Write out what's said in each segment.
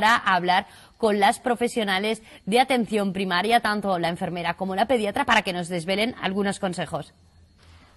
para hablar con las profesionales de atención primaria, tanto la enfermera como la pediatra, para que nos desvelen algunos consejos.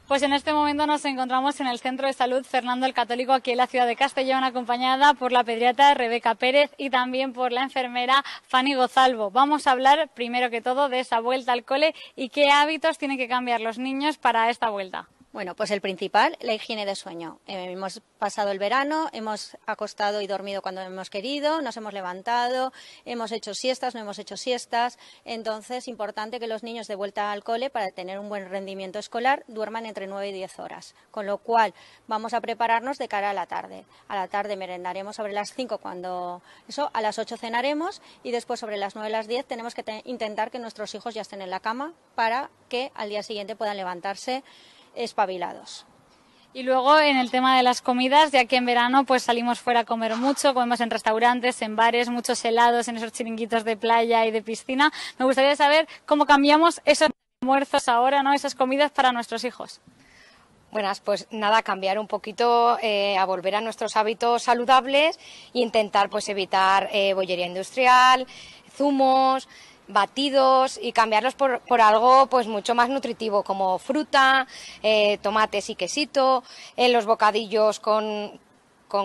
Pues en este momento nos encontramos en el Centro de Salud Fernando el Católico, aquí en la ciudad de Castellón, acompañada por la pediatra Rebeca Pérez y también por la enfermera Fanny Gozalvo. Vamos a hablar primero que todo de esa vuelta al cole y qué hábitos tienen que cambiar los niños para esta vuelta. Bueno, pues el principal, la higiene de sueño. Eh, hemos pasado el verano, hemos acostado y dormido cuando hemos querido, nos hemos levantado, hemos hecho siestas, no hemos hecho siestas. Entonces, importante que los niños de vuelta al cole, para tener un buen rendimiento escolar, duerman entre 9 y 10 horas. Con lo cual, vamos a prepararnos de cara a la tarde. A la tarde merendaremos sobre las 5 cuando eso, a las 8 cenaremos y después sobre las 9 y las 10 tenemos que intentar que nuestros hijos ya estén en la cama para que al día siguiente puedan levantarse espabilados. Y luego en el tema de las comidas, ya que en verano pues salimos fuera a comer mucho, comemos en restaurantes, en bares, muchos helados, en esos chiringuitos de playa y de piscina. Me gustaría saber cómo cambiamos esos almuerzos ahora, ¿no? Esas comidas para nuestros hijos. Buenas, pues nada, cambiar un poquito eh, a volver a nuestros hábitos saludables e intentar pues evitar eh, bollería industrial, zumos, batidos y cambiarlos por, por algo pues mucho más nutritivo, como fruta, eh, tomates y quesito, en eh, los bocadillos con,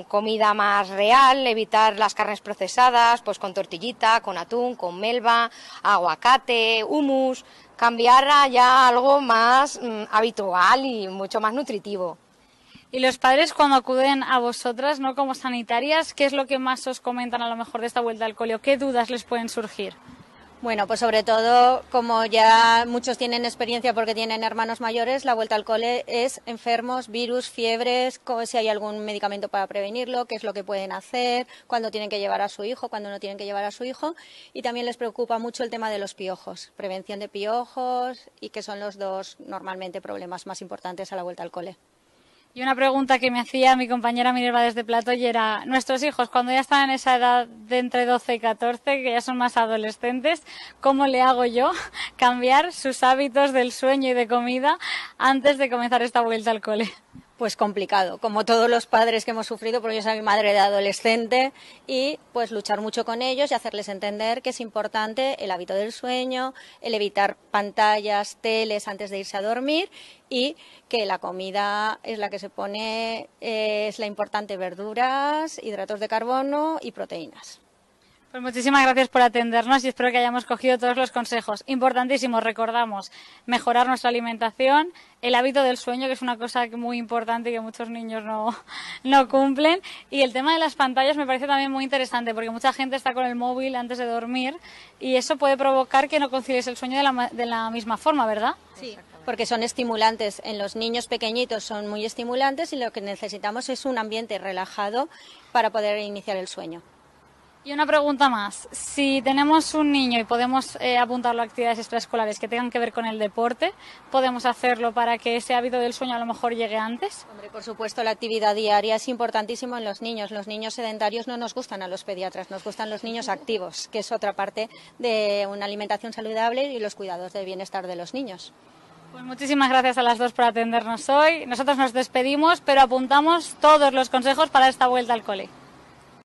comida más real, evitar las carnes procesadas, pues con tortillita, con atún, con melva, aguacate, humus cambiar ya algo más mm, habitual y mucho más nutritivo. Y los padres cuando acuden a vosotras, ¿no? Como sanitarias, ¿qué es lo que más os comentan a lo mejor de esta vuelta al cole? ¿Qué dudas les pueden surgir? Bueno, pues sobre todo, como ya muchos tienen experiencia porque tienen hermanos mayores, la vuelta al cole es enfermos, virus, fiebres, si hay algún medicamento para prevenirlo, qué es lo que pueden hacer, cuándo tienen que llevar a su hijo, cuándo no tienen que llevar a su hijo. Y también les preocupa mucho el tema de los piojos, prevención de piojos y que son los dos normalmente problemas más importantes a la vuelta al cole. Y una pregunta que me hacía mi compañera Minerva desde Plato y era, nuestros hijos, cuando ya están en esa edad de entre 12 y 14, que ya son más adolescentes, ¿cómo le hago yo cambiar sus hábitos del sueño y de comida antes de comenzar esta vuelta al cole? pues complicado, como todos los padres que hemos sufrido, porque yo soy madre de adolescente, y pues luchar mucho con ellos y hacerles entender que es importante el hábito del sueño, el evitar pantallas, teles antes de irse a dormir y que la comida es la que se pone, eh, es la importante verduras, hidratos de carbono y proteínas. Pues muchísimas gracias por atendernos y espero que hayamos cogido todos los consejos. Importantísimo, recordamos, mejorar nuestra alimentación, el hábito del sueño, que es una cosa muy importante y que muchos niños no, cumplen. Y el tema de las pantallas me parece también muy interesante, porque mucha gente está con el móvil antes de dormir y eso puede provocar que no concilies el sueño de la, de la misma forma, ¿verdad? Sí, porque son estimulantes. En los niños pequeñitos son muy estimulantes y lo que necesitamos es un ambiente relajado para poder iniciar el sueño. Y una pregunta más. Si tenemos un niño y podemos eh, apuntarlo a actividades extraescolares que tengan que ver con el deporte, ¿podemos hacerlo para que ese hábito del sueño a lo mejor llegue antes? por supuesto, la actividad diaria es importantísimo en los niños. Los niños sedentarios no nos gustan a los pediatras, nos gustan los niños activos, que es otra parte de una alimentación saludable y los cuidados del bienestar de los niños. Pues muchísimas gracias a las dos por atendernos hoy. Nosotros nos despedimos, pero apuntamos todos los consejos para esta vuelta al cole.